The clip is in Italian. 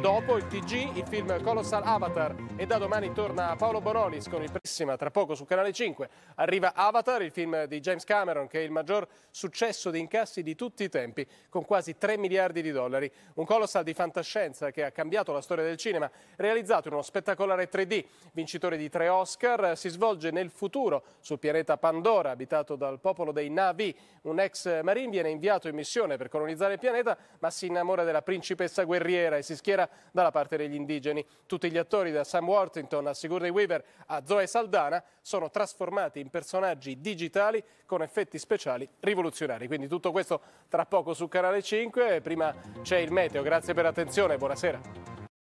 Dopo il TG, il film Colossal Avatar e da domani torna Paolo Bonolis con il prossima tra poco su Canale 5. Arriva Avatar, il film di James Cameron che è il maggior successo di incassi di tutti i tempi, con quasi 3 miliardi di dollari. Un colossal di fantascienza che ha cambiato la storia del cinema, realizzato in uno spettacolare 3D, vincitore di tre Oscar, si svolge nel futuro sul pianeta Pandora, abitato dal popolo dei Navi. Un ex marine viene inviato in missione per colonizzare il pianeta, ma si innamora della principessa guerriera sera e si schiera dalla parte degli indigeni. Tutti gli attori, da Sam Worthington a Sigourney Weaver a Zoe Saldana, sono trasformati in personaggi digitali con effetti speciali rivoluzionari. Quindi tutto questo tra poco su Canale 5. Prima c'è il meteo. Grazie per l'attenzione. Buonasera.